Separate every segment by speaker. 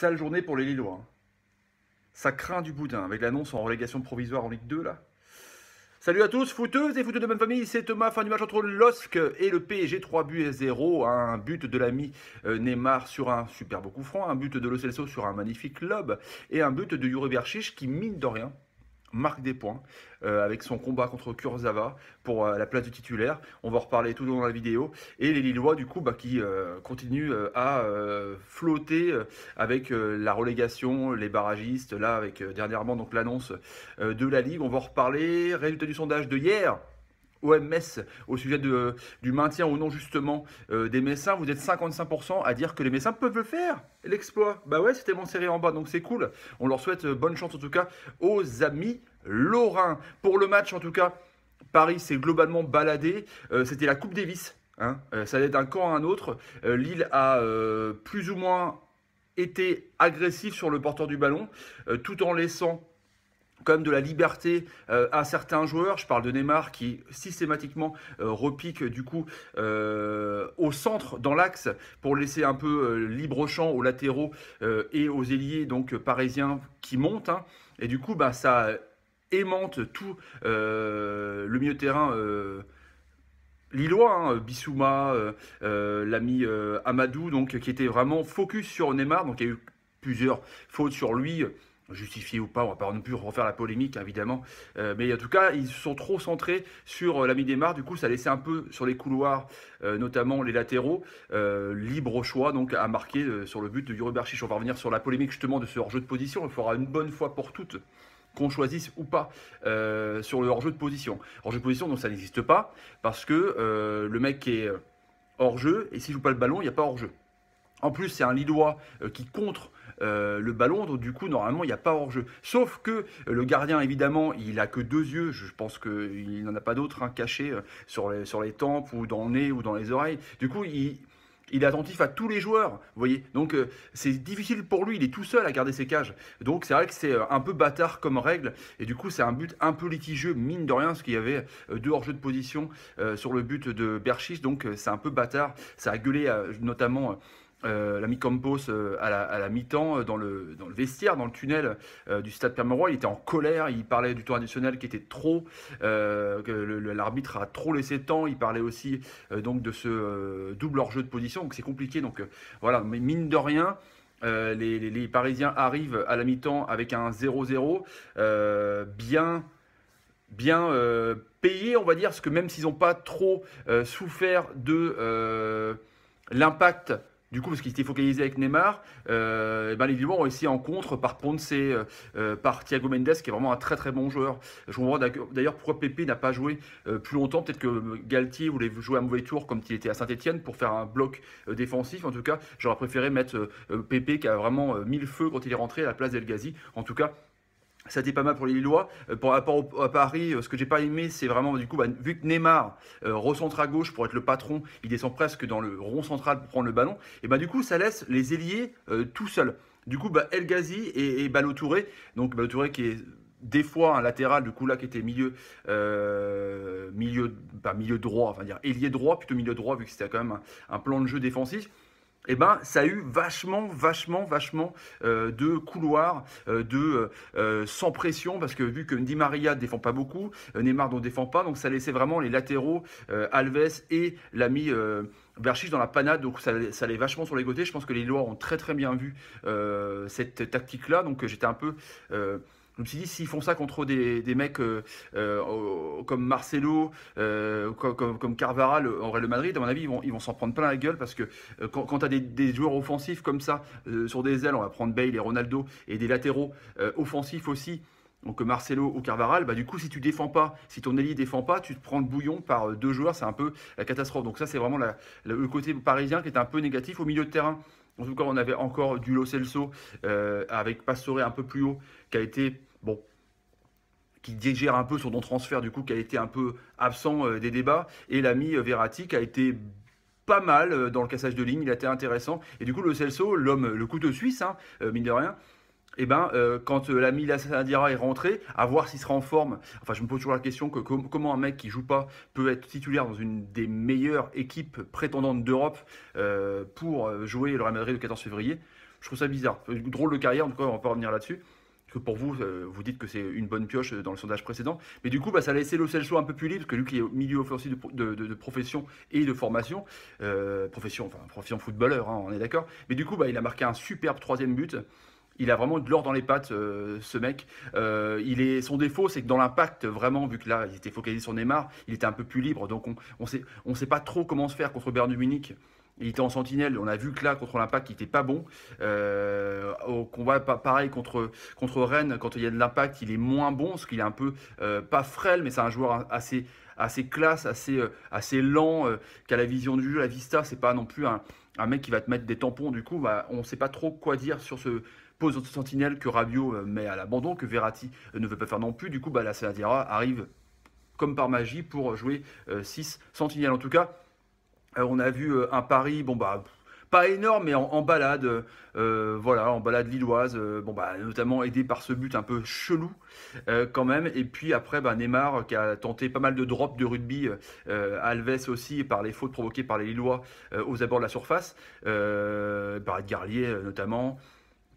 Speaker 1: Sale journée pour les Lillois. Hein. Ça craint du boudin avec l'annonce en relégation provisoire en Ligue 2 là. Salut à tous, footeuses et footeux de même famille, c'est Thomas, fin du match entre l'OSC et le PSG, 3 buts et 0, un but de l'ami euh, Neymar sur un superbe coup franc, un but de Lo sur un magnifique lob, et un but de Yuri qui, mine de rien, marque des points euh, avec son combat contre Kurzawa pour euh, la place du titulaire. On va en reparler tout au long de la vidéo. Et les Lillois, du coup, bah, qui euh, continuent à flotter avec la relégation, les barragistes, là, avec dernièrement donc l'annonce de la Ligue. On va en reparler. Résultat du sondage de hier OMS au sujet de, euh, du maintien ou non justement euh, des médecins, vous êtes 55% à dire que les médecins peuvent le faire, l'exploit. Bah ouais, c'était mon serré en bas, donc c'est cool. On leur souhaite euh, bonne chance en tout cas aux amis lorrains. Pour le match en tout cas, Paris s'est globalement baladé. c'était la Coupe Davis. Hein. ça allait d'un camp à un autre. Lille a plus ou moins été agressif sur le porteur du ballon, tout en laissant comme de la liberté euh, à certains joueurs. Je parle de Neymar qui systématiquement euh, repique du coup euh, au centre, dans l'axe, pour laisser un peu libre champ aux latéraux et aux ailiers donc parisiens qui montent. Hein. Et du coup, bah, ça aimante tout le milieu de terrain. Lillois, hein. Bissouma, l'ami Amadou, donc qui était vraiment focus sur Neymar, donc il y a eu plusieurs fautes sur lui, justifié ou pas, on va pas non plus refaire la polémique évidemment, euh, mais en tout cas ils sont trop centrés sur euh, la l'ami démarre du coup ça laissait un peu sur les couloirs, euh, notamment les latéraux, libre choix donc à marquer sur le but de Berchich. On va revenir sur la polémique justement de ce hors-jeu de position, il faudra une bonne fois pour toutes qu'on choisisse ou pas sur le hors-jeu de position. Hors-jeu de position donc ça n'existe pas, parce que le mec est hors-jeu, et s'il joue pas le ballon, il n'y a pas hors-jeu. En plus, c'est un Lidois qui contre euh, le ballon. Donc, du coup, normalement, il n'y a pas hors-jeu. Sauf que euh, le gardien, évidemment, il a que deux yeux. Je pense qu'il n'en a pas d'autres caché hein, cachés euh, sur les, sur les tempes ou dans le nez ou dans les oreilles. Du coup, il il est attentif à tous les joueurs, vous voyez. Donc c'est difficile pour lui, il est tout seul à garder ses cages. Donc c'est vrai que c'est un peu bâtard comme règle, et du coup c'est un but un peu litigieux, mine de rien, parce qu'il y avait deux hors-jeu de position sur le but de Berchis, donc c'est un peu bâtard. Ça a gueulé notamment euh, l'ami Campos euh, à la, mi-temps euh, dans, le, dans le vestiaire, dans le tunnel du stade Permeroy. Il était en colère, il parlait du temps additionnel qui était trop, que l'arbitre a trop laissé de temps. Il parlait aussi donc de ce double hors-jeu de position, donc c'est compliqué. Donc voilà, mais mine de rien. Les, Parisiens arrivent à la mi-temps avec un 0-0 bien bien payé, on va dire, parce que même s'ils n'ont pas trop souffert de l'impact du coup, parce qu'il s'était focalisé avec Neymar, euh, ben, les Lillois ont essayé en contre par Ponce, euh, euh, par Thiago Mendes, qui est vraiment un très très bon joueur. Je comprends d'ailleurs pourquoi Pépé n'a pas joué plus longtemps. Peut-être que Galtier voulait jouer un mauvais tour comme il était à Saint-Etienne pour faire un bloc défensif. En tout cas, j'aurais préféré mettre Pépé qui a vraiment mis le feu quand il est rentré à la place d'El Ghazi. En tout cas, ça a été pas mal pour les Lillois. Euh, par rapport à Paris, euh, ce que j'ai pas aimé, c'est vraiment du coup, bah, vu que Neymar euh, recentre à gauche pour être le patron, il descend presque dans le rond central pour prendre le ballon. Et bah du coup, ça laisse les ailiers tout seuls. Du coup, bah, El Ghazi et, Balotouré, donc Balotouré qui est des fois un latéral du coup là qui était milieu milieu milieu droit, enfin dire ailier droit plutôt milieu droit vu que c'était quand même un plan de jeu défensif eh ben, ça a eu vachement, vachement, vachement euh, de couloirs, euh, de euh, sans pression, parce que vu que Di Maria ne défend pas beaucoup, Neymar ne défend pas, donc ça laissait vraiment les latéraux, Alves et l'ami Berchich dans la panade, donc ça, ça, allait vachement sur les côtés. Je pense que les Loirs ont très très bien vu cette tactique-là, donc j'étais un peu je me suis dit, s'ils font ça contre des, des mecs euh, euh, comme Marcelo, euh, comme, Carvaral en Real Madrid, à mon avis, ils vont, s'en prendre plein la gueule parce que quand, quand tu as des, joueurs offensifs comme ça, sur des ailes, on va prendre Bale et Ronaldo, et des latéraux offensifs aussi, donc Marcelo ou Carvaral, bah du coup si tu défends pas, si ton ailier défend pas, tu te prends le bouillon par deux joueurs, c'est un peu la catastrophe. Donc ça c'est vraiment le côté parisien qui est un peu négatif au milieu de terrain. En tout cas, on avait encore du Lo Celso euh, avec Pastoré un peu plus haut qui a été, bon, qui digère un peu son transfert du coup, qui a été un peu absent euh, des débats. Et l'ami euh, Verratti qui a été pas mal dans le cassage de ligne, il a été intéressant. Et du coup, le Celso, l'homme, le couteau suisse, hein, mine de rien, eh ben, euh, quand euh, l'ami Lassadira est rentré, à voir s'il sera en forme. Enfin, je me pose toujours la question que, comment un mec qui joue pas peut être titulaire dans une des meilleures équipes prétendantes d'Europe euh, pour jouer le Real Madrid le 14 février. Je trouve ça bizarre. Drôle de carrière, en tout cas, on va pas revenir là-dessus. Que pour vous, vous dites que c'est une bonne pioche dans le sondage précédent. Mais du coup, bah, ça a laissé Lo un peu plus libre, parce que lui qui est au milieu offensif de, profession et de formation, profession, enfin, profession footballeur, hein, on est d'accord. Mais du coup, bah, il a marqué un superbe troisième but il a vraiment de l'or dans les pattes, euh, ce mec. Euh, il est, son défaut, c'est que dans l'impact, vraiment, vu que là, il était focalisé sur Neymar, il était un peu plus libre. Donc, on ne on sait, on sait pas trop comment se faire contre Bernou Munich. Il était en sentinelle. On a vu que là, contre l'impact, il n'était pas bon. Euh, au combat, pareil, contre, contre Rennes, quand il y a de l'impact, il est moins bon, ce qu'il est un peu, euh, pas frêle, mais c'est un joueur assez, assez classe, assez, assez lent, qu'à la vision du jeu, la vista. C'est pas non plus un, mec qui va te mettre des tampons. Du coup, bah, on ne sait pas trop quoi dire sur ce, pose au sentinelle que Rabiot euh, met à l'abandon, que Verratti euh, ne veut pas faire non plus. Du coup, bah, la Sanadiera arrive comme par magie pour jouer 6 euh, sentinelles. En tout cas, on a vu un pari, bon bah pas énorme, mais en, balade, voilà, en balade lilloise, bon, bah, notamment aidé par ce but un peu chelou quand même. Et puis après, bah, Neymar qui a tenté pas mal de drops de rugby, Alves aussi par les fautes provoquées par les Lillois aux abords de la surface, par Edgar notamment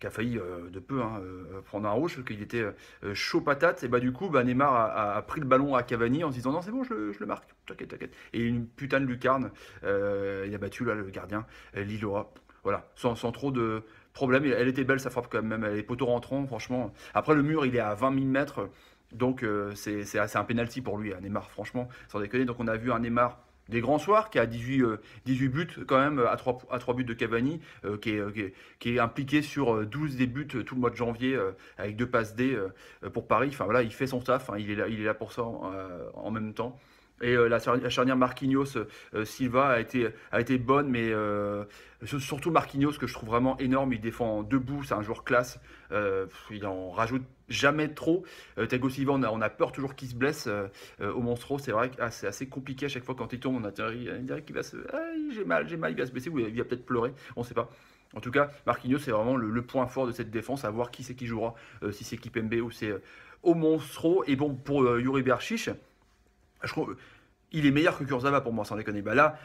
Speaker 1: a failli euh, de peu hein, euh, prendre un rouge parce qu'il était euh, chaud patate. Et bah du coup, bah, Neymar a, pris le ballon à Cavani en se disant non c'est bon, je, le marque. T'inquiète, t'inquiète. Et une putain de lucarne, il a battu le gardien Lillois. Voilà, sans, trop de problème. Elle était belle sa frappe quand même, elle est poteau rentrant franchement. Après le mur, il est à 20 000 mètres, donc c'est un penalty pour lui, à hein, Neymar franchement, sans déconner. Donc on a vu un Neymar des grands soirs, qui a 18, 18 euh, buts quand même, à 3, à buts de Cavani, euh, euh, qui, est, impliqué sur 12 des buts tout le mois de janvier, avec deux passes D pour Paris. Enfin voilà, il fait son taf, hein, il, est là, il est là pour ça en même temps. Et euh, la, charnière Marquinhos-Silva euh, euh, a, été, a été bonne, mais surtout Marquinhos, que je trouve vraiment énorme. Il défend debout, c'est un joueur classe. il en rajoute jamais trop. Thiago Silva, on a, peur toujours qu'il se blesse au Monstro. C'est vrai que ah, c'est assez compliqué à chaque fois quand il tombe. On a dirait qu'il va se. j'ai mal, j'ai mal, il va se blesser ou il va peut-être pleurer. On ne sait pas. En tout cas, Marquinhos, c'est vraiment le, point fort de cette défense, à voir qui c'est qui jouera, si c'est MB ou c'est au Monstro. Et bon, pour Yuri Berchiche, il est meilleur que Kurzawa pour moi, sans déconner. Bah là,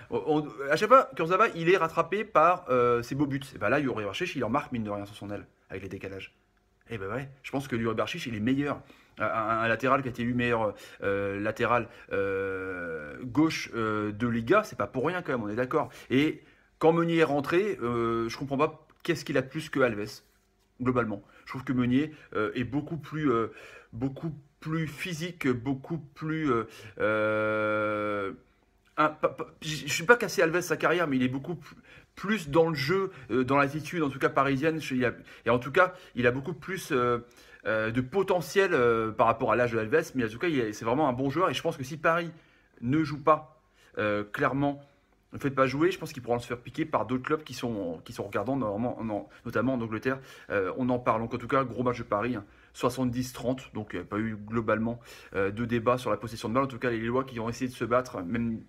Speaker 1: à chaque fois, Kurzawa, il est rattrapé par euh, ses beaux buts. Bah là, Yuri Barchich, il en marque mine de rien sur son aile, avec les décalages. Et eh ben ouais, je pense que Yuri Barchich, il est meilleur. Un, latéral qui a été le meilleur euh, latéral euh, gauche de Liga, c'est pas pour rien quand même, on est d'accord. Et quand Meunier est rentré, je comprends pas qu'est-ce qu'il a de plus que Alves, globalement. Je trouve que Meunier est beaucoup plus, beaucoup plus physique, beaucoup plus... Euh, euh, je ne suis pas cassé Alves sa carrière, mais il est beaucoup plus, dans le jeu, euh, dans l'attitude, en tout cas parisienne. et en tout cas, il a beaucoup plus de potentiel par rapport à l'âge de Alves. Mais en tout cas, c'est vraiment un bon joueur. Et je pense que si Paris ne joue pas, clairement, ne fait pas jouer, je pense qu'il pourra se faire piquer par d'autres clubs qui sont, qui sont regardants, notamment en, Angleterre. on en parle. Donc, en tout cas, gros match de Paris. Hein. 70-30. Donc, il n'y a pas eu globalement euh, de débat sur la possession de balle. En tout cas, les lois qui ont essayé de se battre, même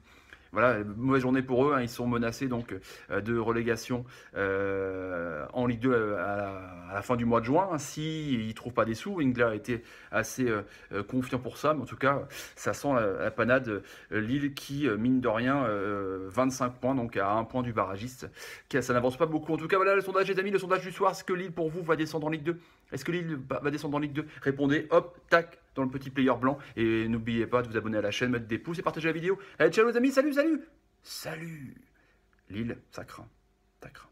Speaker 1: voilà, mauvaise journée pour eux. Hein. ils sont menacés donc euh, de relégation euh, en Ligue 2 euh, à la, fin du mois de juin. S'ils hein, si ne trouvent pas des sous, Ingla a été assez confiant pour ça. Mais en tout cas, ça sent la, panade. Lille qui, mine de rien, 25 points, donc à un point du barragiste. Ça n'avance pas beaucoup. En tout cas, voilà le sondage, les amis, le sondage du soir. Est-ce que Lille, pour vous, va descendre en Ligue 2 Est-ce que Lille va descendre en Ligue 2 Répondez, hop, tac, le petit player blanc. Et n'oubliez pas de vous abonner à la chaîne, mettre des pouces et partager la vidéo. Allez, ciao les amis, salut, salut Salut Lille, ça craint, ça craint.